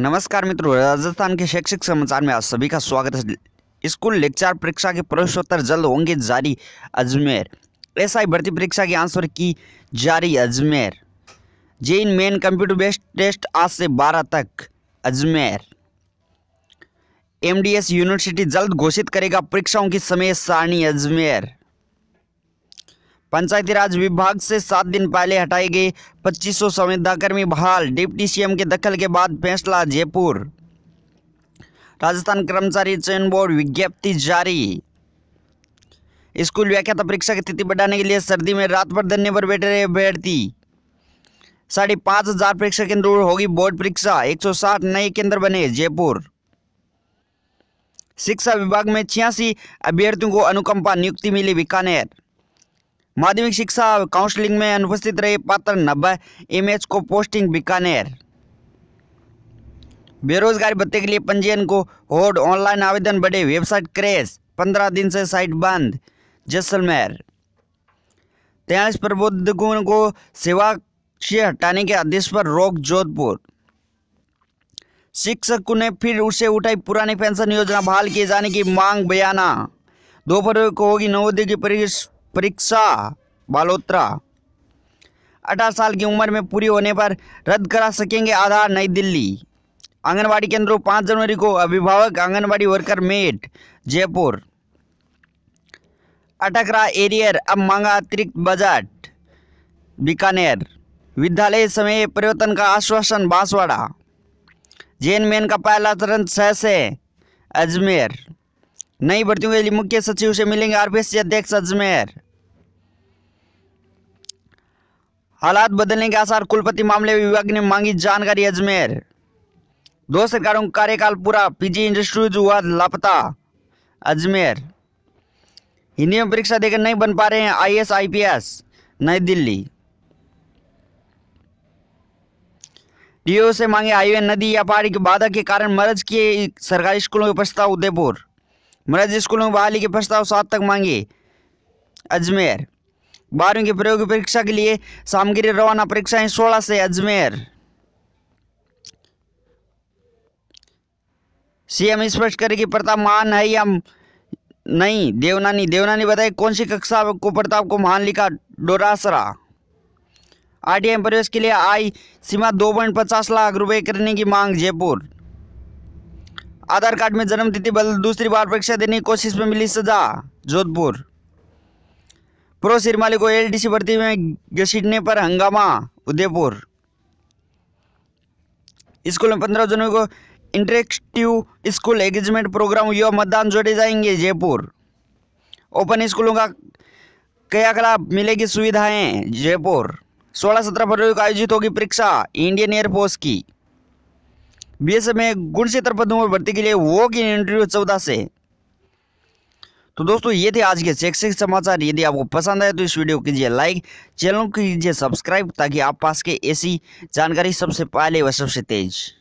नमस्कार मित्रों राजस्थान के शैक्षिक समाचार में आप सभी का स्वागत है स्कूल लेक्चर परीक्षा के प्रवेशोत्तर जल्द होंगे जारी अजमेर एसआई भर्ती परीक्षा के आंसर की जारी अजमेर इन मेन कंप्यूटर बेस्ड टेस्ट आज से 12 तक अजमेर एमडीएस यूनिवर्सिटी जल्द घोषित करेगा परीक्षाओं की समय सारणी अजमेर पंचायती राज विभाग से सात दिन पहले हटाई गई पच्चीस सौ संविदाकर्मी बहाल डिप्टी सीएम के दखल के बाद फैसला जयपुर राजस्थान कर्मचारी चयन बोर्ड विज्ञप्ति जारी स्कूल व्याख्या परीक्षा की तिथि बढ़ाने के लिए सर्दी में रात भर धन्य पर बैठे रहे अभ्यर्थी साढ़े पाँच हजार परीक्षा केंद्र होगी बोर्ड परीक्षा एक सौ साठ नए केंद्र बने जयपुर शिक्षा विभाग में छियासी अभ्यर्थियों को अनुकंपा नियुक्ति मिली बीकानेर माध्यमिक शिक्षा काउंसलिंग में अनुपस्थित रहे पात्र नब्बे एम को पोस्टिंग बीकानेर बेरोजगारी भत्ते के लिए पंजीयन को होड ऑनलाइन आवेदन बढ़े वेबसाइट क्रेश पंद्रह दिन से साइट बंद जैसलमेर तेईस प्रबोधकों को सेवा से हटाने के आदेश पर रोक जोधपुर शिक्षकों ने फिर उसे उठाई पुरानी पेंशन योजना बहाल किए जाने की मांग बयाना दो फरवरी को होगी नवोदय की परीक्षा परीक्षा बालोत्रा अठारह साल की उम्र में पूरी होने पर रद्द करा सकेंगे आधार नई दिल्ली आंगनबाड़ी केंद्रों पाँच जनवरी को अभिभावक आंगनबाड़ी वर्कर मेट जयपुर अटक रहा एरियर अब मांगा अतिरिक्त बजट बीकानेर विद्यालय समय परिवर्तन का आश्वासन बांसवाड़ा जेन मेन का पहला चरण छः से अजमेर नई भर्तियों के लिए मुख्य सचिव से मिलेंगे आरपीएससी अध्यक्ष अजमेर हालात बदलने के आसार कुलपति मामले विभाग ने मांगी जानकारी अजमेर दो सरकारों का कार्यकाल पूरा पीजी इंडस्ट्रीज हुआ लापता अजमेर हिंदी में परीक्षा देकर नहीं बन पा रहे हैं आईएएस आईपीएस नई दिल्ली डीओ से मांगे हाईवे नदी या पहाड़ी की बाधा के कारण मरज के सरकारी स्कूलों के प्रस्ताव उदयपुर मरज स्कूलों में बहाली के प्रस्ताव सात तक मांगे अजमेर बारहवीं की प्रयोग परीक्षा के लिए सामग्री रवाना परीक्षाएं सोलह से अजमेर सीएम स्पष्ट कि प्रताप महान है या नहीं देवनानी देवनानी बताए कौन सी कक्षा को प्रताप को महान लिखा डोरासरा आरटीआई प्रवेश के लिए आई सीमा दो पॉइंट पचास लाख रुपए करने की मांग जयपुर आधार कार्ड में जन्मतिथि बदल दूसरी बार परीक्षा देने की कोशिश में मिली सजा जोधपुर प्रो सिरमाली को एलडीसी भर्ती में घसीटने पर हंगामा उदयपुर स्कूल में पंद्रह जनवरी को इंटरेक्टिव स्कूल एंगेजमेंट प्रोग्राम युवा मतदान जोड़े जाएंगे जयपुर ओपन स्कूलों का क्रियाकलाप मिलेगी सुविधाएं जयपुर सोलह सत्रह फरवरी को आयोजित होगी परीक्षा इंडियन एयरफोर्स की बीएसएफ में गुणशेत्र पदों पर भर्ती के लिए वो की इंटरव्यू चौदह से तो दोस्तों ये थे आज के शैक्षिक समाचार यदि आपको पसंद आए तो इस वीडियो कीजिए लाइक चैनल कीजिए सब्सक्राइब ताकि आप पास के ऐसी जानकारी सबसे पहले व सबसे तेज़